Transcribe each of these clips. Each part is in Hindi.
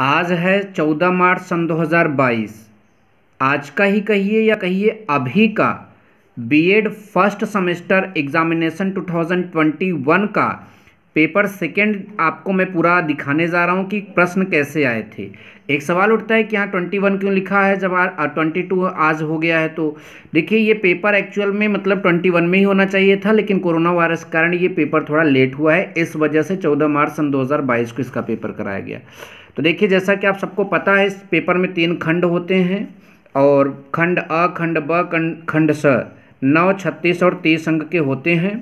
आज है 14 मार्च सन 2022 आज का ही कहिए या कहिए अभी का बीएड फर्स्ट सेमेस्टर एग्जामिनेशन 2021 का पेपर सेकंड आपको मैं पूरा दिखाने जा रहा हूँ कि प्रश्न कैसे आए थे एक सवाल उठता है कि यहाँ ट्वेंटी वन क्यों लिखा है जब ट्वेंटी टू आज हो गया है तो देखिए ये पेपर एक्चुअल में मतलब ट्वेंटी वन में ही होना चाहिए था लेकिन कोरोना वायरस के कारण ये पेपर थोड़ा लेट हुआ है इस वजह से चौदह मार्च सन दो हज़ार बाईस को इसका पेपर कराया गया तो देखिए जैसा कि आप सबको पता है इस पेपर में तीन खंड होते हैं और खंड अ खंड ब खंड स नौ छत्तीस और तीस अंक के होते हैं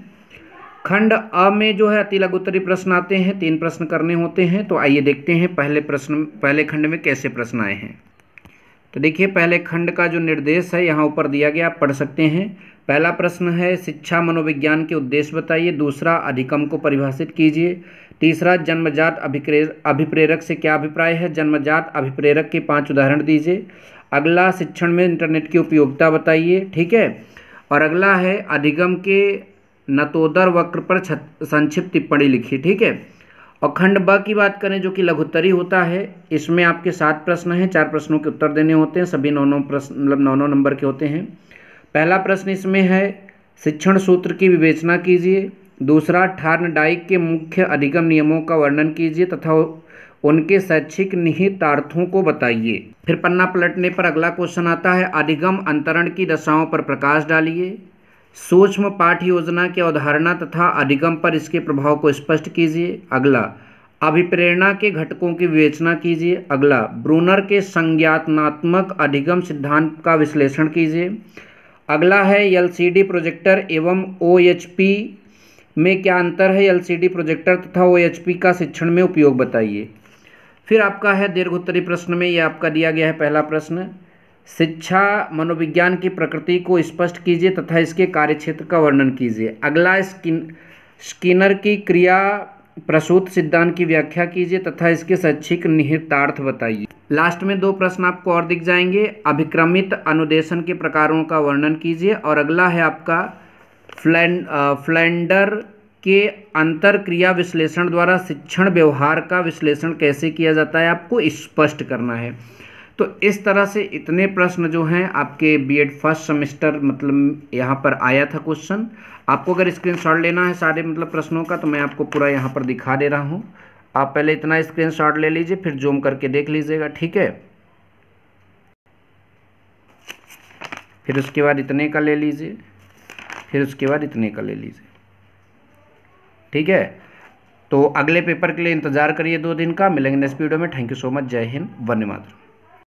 खंड अ में जो है अति लघुत्तरी प्रश्न आते हैं तीन प्रश्न करने होते हैं तो आइए देखते हैं पहले प्रश्न पहले खंड में कैसे प्रश्न आए हैं तो देखिए पहले खंड का जो निर्देश है यहाँ ऊपर दिया गया आप पढ़ सकते हैं पहला प्रश्न है शिक्षा मनोविज्ञान के उद्देश्य बताइए दूसरा अधिकम को परिभाषित कीजिए तीसरा जन्मजात अभिप्रे अभिप्रेरक से क्या अभिप्राय है जन्मजात अभिप्रेरक के पांच उदाहरण दीजिए अगला शिक्षण में इंटरनेट की उपयोगिता बताइए ठीक है और अगला है अधिगम के नतोदर वक्र पर संक्षिप्त टिप्पणी लिखी ठीक है और खंड ब की बात करें जो कि लघुत्तरी होता है इसमें आपके सात प्रश्न हैं चार प्रश्नों के उत्तर देने होते हैं सभी नौ नौ प्रश्न मतलब नौ नौ नंबर के होते हैं पहला प्रश्न इसमें है शिक्षण सूत्र की विवेचना कीजिए दूसरा ठार्न डाइक के मुख्य अधिगम नियमों का वर्णन कीजिए तथा उनके शैक्षिक निहितार्थों को बताइए फिर पन्ना पलटने पर अगला क्वेश्चन आता है अधिगम अंतरण की दशाओं पर प्रकाश डालिए सूक्ष्म पाठ योजना की अवधारणा तथा अधिगम पर इसके प्रभाव को स्पष्ट कीजिए अगला अभिप्रेरणा के घटकों की विवेचना कीजिए अगला ब्रूनर के संज्ञातनात्मक अधिगम सिद्धांत का विश्लेषण कीजिए अगला है एलसीडी प्रोजेक्टर एवं ओएचपी में क्या अंतर है एलसीडी प्रोजेक्टर तथा ओएचपी का शिक्षण में उपयोग बताइए फिर आपका है दीर्घोत्तरी प्रश्न में यह आपका दिया गया है पहला प्रश्न शिक्षा मनोविज्ञान की प्रकृति को स्पष्ट कीजिए तथा इसके कार्य क्षेत्र का वर्णन कीजिए अगला स्किन स्किनर की क्रिया प्रसूत सिद्धांत की व्याख्या कीजिए तथा इसके शैक्षिक निहितार्थ बताइए लास्ट में दो प्रश्न आपको और दिख जाएंगे अभिक्रमित अनुदेशन के प्रकारों का वर्णन कीजिए और अगला है आपका फ्लैंड फ्लैंडर के अंतर क्रिया विश्लेषण द्वारा शिक्षण व्यवहार का विश्लेषण कैसे किया जाता है आपको स्पष्ट करना है तो इस तरह से इतने प्रश्न जो हैं आपके बीएड फर्स्ट सेमेस्टर मतलब यहाँ पर आया था क्वेश्चन आपको अगर स्क्रीनशॉट लेना है सारे मतलब प्रश्नों का तो मैं आपको पूरा यहाँ पर दिखा दे रहा हूँ आप पहले इतना स्क्रीन ले लीजिए फिर जूम करके देख लीजिएगा ठीक है फिर उसके बाद इतने का ले लीजिए फिर उसके बाद इतने का ले लीजिए ठीक है तो अगले पेपर के लिए इंतज़ार करिए दो दिन का मिलेंगे नेक्स्ट वीडियो में थैंक यू सो मच जय हिंद वन्य मातरम